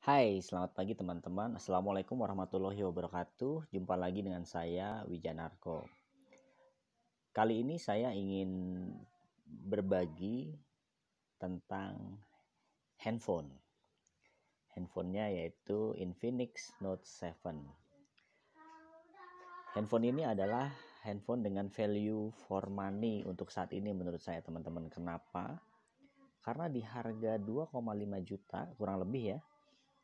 Hai, selamat pagi teman-teman. Assalamualaikum warahmatullahi wabarakatuh. Jumpa lagi dengan saya Wijanarko. Kali ini saya ingin berbagi tentang handphone. Handphonenya yaitu Infinix Note 7. Handphone ini adalah handphone dengan value for money untuk saat ini menurut saya teman-teman. Kenapa? Karena di harga 2,5 juta kurang lebih ya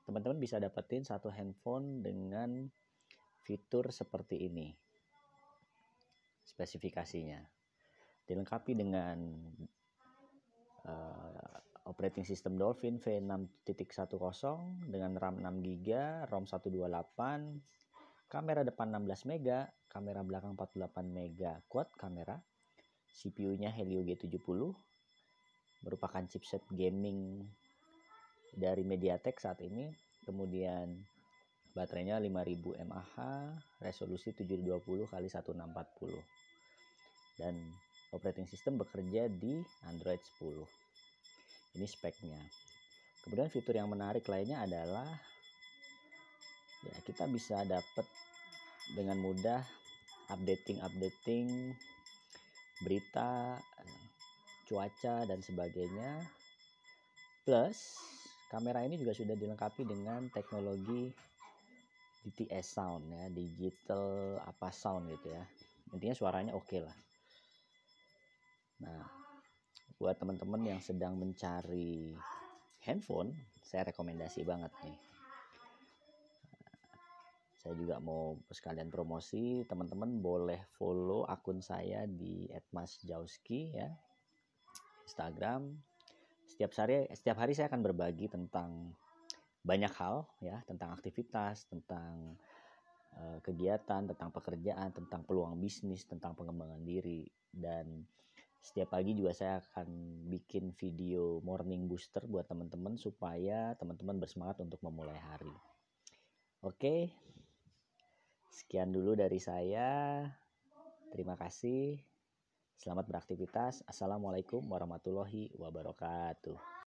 teman-teman bisa dapetin satu handphone dengan fitur seperti ini spesifikasinya dilengkapi dengan uh, operating system Dolphin V6.10 dengan RAM 6 GB, ROM 128, kamera depan 16 MB, kamera belakang 48 MB quad kamera, CPU-nya Helio G70, merupakan chipset gaming dari Mediatek saat ini kemudian baterainya 5000 mAh resolusi 720 kali 1640 dan operating system bekerja di Android 10 ini speknya kemudian fitur yang menarik lainnya adalah ya kita bisa dapat dengan mudah updating updating berita cuaca dan sebagainya plus Kamera ini juga sudah dilengkapi dengan teknologi DTS sound ya, digital apa sound gitu ya. Intinya suaranya oke okay lah. Nah, buat teman-teman yang sedang mencari handphone, saya rekomendasi banget nih. Saya juga mau sekalian promosi, teman-teman boleh follow akun saya di @masjauski ya. Instagram, setiap hari setiap hari saya akan berbagi tentang banyak hal ya tentang aktivitas tentang uh, kegiatan tentang pekerjaan tentang peluang bisnis tentang pengembangan diri dan setiap pagi juga saya akan bikin video morning booster buat teman-teman supaya teman-teman bersemangat untuk memulai hari oke sekian dulu dari saya terima kasih Selamat beraktivitas. Assalamualaikum warahmatullahi wabarakatuh.